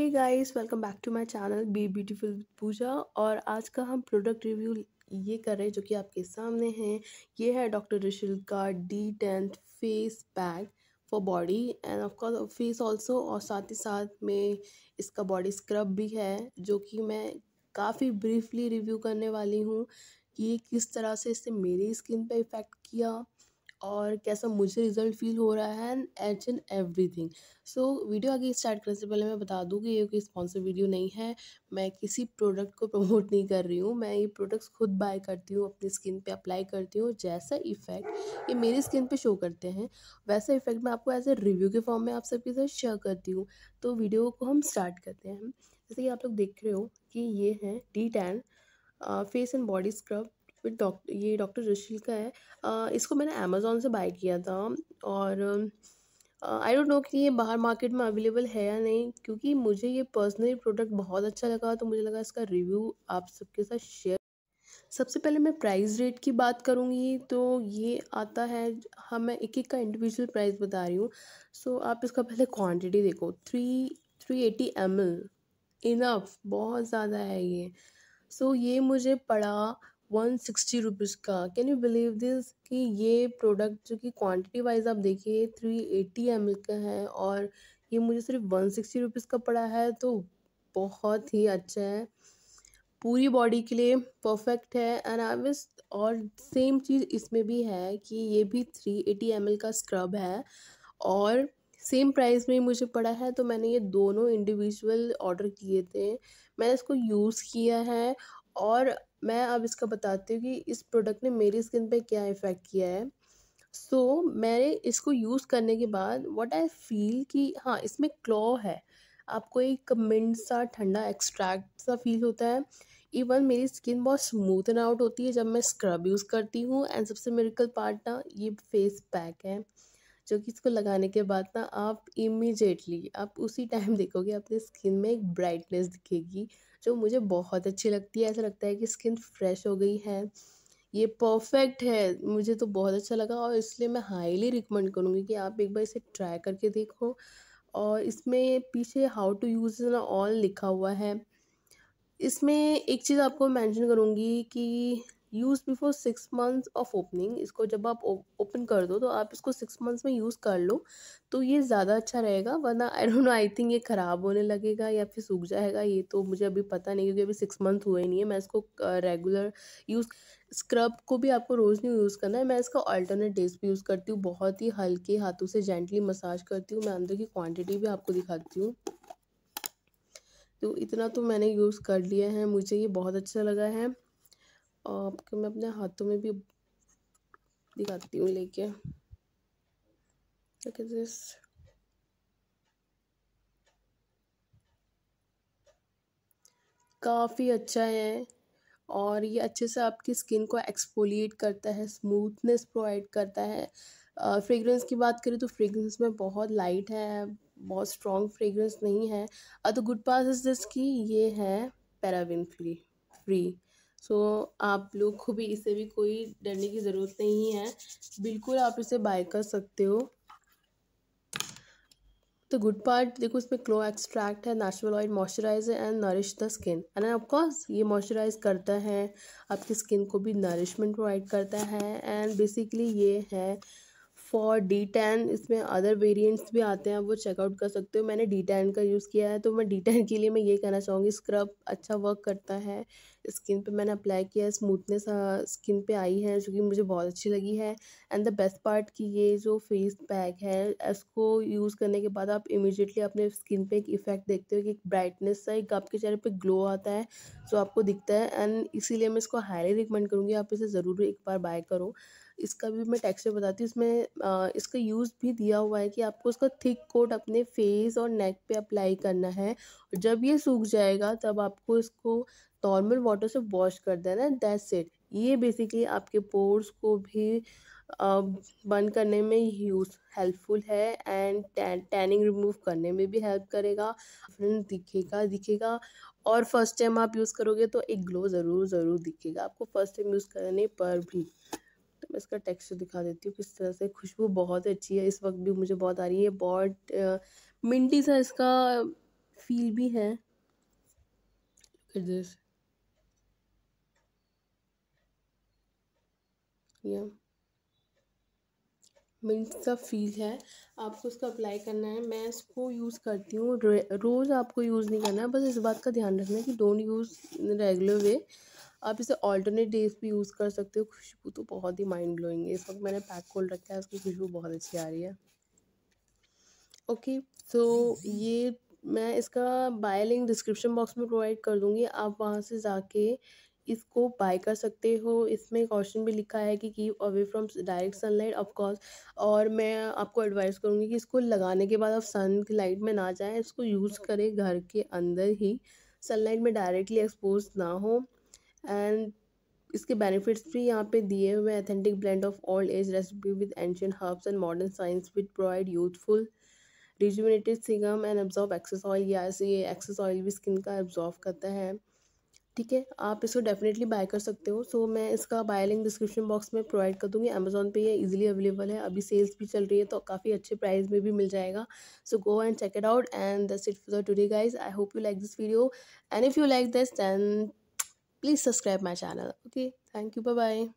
Guys guys welcome back to my channel be beautiful Pooja और आज का हम प्रोडक्ट रिव्यू ये कर रहे हैं जो कि आपके सामने है ये है डॉक्टर रिशिल का D tan face pack for body and of course face also और साथ ही साथ में इसका बॉडी स्क्रब भी है जो कि मैं काफ़ी ब्रीफली रिव्यू करने वाली हूँ कि ये किस तरह से इसने मेरी स्किन पर इफ़ेक्ट किया और कैसा मुझे रिज़ल्ट फ़ील हो रहा है and each and every so video आगे स्टार्ट करने से पहले मैं बता दूँ कि ये कोई स्पॉन्सर वीडियो नहीं है मैं किसी प्रोडक्ट को प्रमोट नहीं कर रही हूँ मैं ये प्रोडक्ट्स खुद बाय करती हूँ अपनी स्किन पे अप्लाई करती हूँ जैसा इफ़ेक्ट ये मेरी स्किन पे शो करते हैं वैसा इफ़ेक्ट मैं आपको एज ए रिव्यू के फॉर्म में आप सबके साथ शेयर करती हूँ तो वीडियो को हम स्टार्ट करते हैं जैसे कि आप लोग देख रहे हो कि ये है D tan face and body scrub but doctor ये डॉक्टर रशील का है आ, इसको मैंने अमेज़ोन से बाय किया था और आई डोंट नो कि ये बाहर मार्केट में अवेलेबल है या नहीं क्योंकि मुझे ये पर्सनली प्रोडक्ट बहुत अच्छा लगा तो मुझे लगा इसका रिव्यू आप सबके साथ शेयर सबसे पहले मैं प्राइस रेट की बात करूँगी तो ये आता है हाँ मैं एक एक का इंडिविजुअल प्राइस बता रही हूँ सो so, आप इसका पहले क्वांटिटी देखो three three eighty M L enough बहुत ज़्यादा है ये सो so, ये मुझे पड़ा वन सिक्सटी रुपीज़ का कैन यू बिलीव दिस कि ये प्रोडक्ट जो कि क्वांटिटी वाइज आप देखिए थ्री एटी एम एल का है और ये मुझे सिर्फ वन सिक्सटी रुपीज़ का पड़ा है तो बहुत ही अच्छा है पूरी बॉडी के लिए परफेक्ट है एंड आई और सेम चीज़ इसमें भी है कि ये भी थ्री एटी एम एल का स्क्रब है और सेम प्राइस में मुझे पड़ा है तो मैंने ये दोनों इंडिविजुअल ऑर्डर किए थे मैंने इसको यूज़ किया है और मैं अब इसका बताती हूँ कि इस प्रोडक्ट ने मेरी स्किन पे क्या इफ़ेक्ट किया है सो so, मैंने इसको यूज़ करने के बाद व्हाट आई फील कि हाँ इसमें क्लॉ है आपको एक मिंट सा ठंडा एक्सट्रैक्ट सा फील होता है इवन मेरी स्किन बहुत स्मूथ एंड आउट होती है जब मैं स्क्रब यूज़ करती हूँ एंड सबसे मेरिकल पार्ट ना ये फेस पैक है जो कि इसको लगाने के बाद ना आप इमीजिएटली आप उसी टाइम देखोगे अपनी स्किन में एक ब्राइटनेस दिखेगी जो मुझे बहुत अच्छी लगती है ऐसा लगता है कि स्किन फ्रेश हो गई है ये परफेक्ट है मुझे तो बहुत अच्छा लगा और इसलिए मैं हाईली रिकमेंड करूँगी कि आप एक बार इसे ट्राई करके देखो और इसमें पीछे हाउ टू यूज़ ना ऑल लिखा हुआ है इसमें एक चीज़ आपको मेंशन करूँगी कि use before six months of opening इसको जब आप ओपन कर दो तो आप इसको सिक्स मंथ्स में यूज़ कर लो तो ये ज़्यादा अच्छा रहेगा वरना I don't know I think ये ख़राब होने लगेगा या फिर सूख जाएगा ये तो मुझे अभी पता नहीं क्योंकि अभी सिक्स मंथ हुए नहीं है मैं इसको रेगुलर यूज़ स्क्रब को भी आपको रोज़ नहीं यूज़ करना है मैं इसका ऑल्टरनेट डेज भी यूज़ करती हूँ बहुत ही हल्के हाथों से जेंटली मसाज करती हूँ मैं अंदर की क्वान्टिटी भी आपको दिखाती हूँ तो इतना तो मैंने यूज़ कर लिया है मुझे ये बहुत अच्छा लगा है आपको मैं अपने हाथों में भी दिखाती हूँ लेके काफ़ी अच्छा है और ये अच्छे से आपकी स्किन को एक्सपोलिएट करता है स्मूथनेस प्रोवाइड करता है फ्रेगरेंस की बात करें तो फ्रेगरेंस में बहुत लाइट है बहुत स्ट्रॉन्ग फ्रेगरेंस नहीं है तो गुड पास इज दिस की ये है paraben free free so so, आप लोग को भी इसे भी कोई डरने की ज़रूरत नहीं है बिल्कुल आप इसे बाय कर सकते हो तो गुड पार्ट देखो इसमें क्लो एक्सट्रैक्ट है natural oil moisturizer and nourish the skin and of course ये मॉइस्चराइज करता है आपकी स्किन को भी नरिशमेंट प्रोवाइड करता है एंड बेसिकली ये है फॉर डी टैन इसमें अदर वेरियंट्स भी आते हैं वो चेकआउट कर सकते हो मैंने डी टैन का यूज़ किया है तो मैं डी टैन के लिए मैं ये कहना चाहूँगी स्क्रब अच्छा वर्क करता है स्किन पे मैंने अप्लाई किया है स्मूथनेस स्किन हाँ, पे आई है जो कि मुझे बहुत अच्छी लगी है एंड द बेस्ट पार्ट कि ये जो फेस पैक है इसको यूज़ करने के बाद आप इमिजिएटली अपने स्किन पे एक इफेक्ट देखते हो कि एक ब्राइटनेस सा एक आपके चेहरे पे ग्लो आता है जो आपको दिखता है एंड इसीलिए मैं इसको हाईली रिकमेंड करूँगी आप इसे ज़रूर एक बार बाय करो इसका भी मैं टेक्सचर बताती हूँ इसमें इसका यूज़ भी दिया हुआ है कि आपको उसका थिक कोट अपने फेस और नेक पे अप्लाई करना है और जब ये सूख जाएगा तब आपको इसको नॉर्मल वाटर से वॉश कर देना है दैट्स इट ये बेसिकली आपके पोर्स को भी बंद करने में यूज हेल्पफुल है एंड टैनिंग रिमूव करने में भी हेल्प करेगा फ्रेंड दिखेगा दिखेगा और फर्स्ट टाइम आप यूज़ करोगे तो एक ग्लो ज़रूर ज़रूर दिखेगा आपको फर्स्ट टाइम यूज़ करने पर भी मैं इसका टेक्सचर दिखा देती हूँ किस तरह से खुशबू बहुत अच्छी है इस वक्त भी मुझे बहुत आ रही है बहुत मिंटी सा इसका फील भी है दिस या मिंट सा फील है आपको इसको अप्लाई करना है मैं इसको यूज़ करती हूँ रोज़ आपको यूज़ नहीं करना है बस इस बात का ध्यान रखना है कि डोंट यूज़ रेगुलर वे आप इसे ऑल्टरनेट डेज भी यूज़ कर सकते हो खुशबू तो बहुत ही माइंड ब्लोइंग है इस वक्त मैंने पैक खोल रखा है उसकी खुशबू बहुत अच्छी आ रही है ओके सो ये मैं इसका बाय लिंक डिस्क्रिप्शन बॉक्स में प्रोवाइड कर दूँगी आप वहाँ से जाके इसको बाय कर सकते हो इसमें क्वेश्चन भी लिखा है कि keep away from direct sunlight of course और मैं आपको एडवाइस करूँगी कि इसको लगाने के बाद आप सन की लाइट में ना जाएं इसको यूज़ करें घर के अंदर ही सनलाइट में डायरेक्टली एक्सपोज ना हो एंड इसके बेनिफिट्स भी यहाँ पे दिए हुए authentic blend of old age recipe with ancient herbs and modern science with provide youthful rejuvenated sebum and absorb excess oil या ये एक्सेस ऑयल भी स्किन का एब्जॉर्व करता है ठीक है आप इसको डेफिनेटली बाय कर सकते हो सो so, मैं इसका बाय लिंक डिस्क्रिप्शन बॉक्स में प्रोवाइड कर दूँगी अमेजोन पे ये इजीली अवेलेबल है अभी सेल्स भी चल रही है तो काफ़ी अच्छे प्राइस में भी मिल जाएगा so go and check it out and that's it for today guys I hope you like this video and if you like this then Please subscribe my channel. Okay, thank you. Bye bye.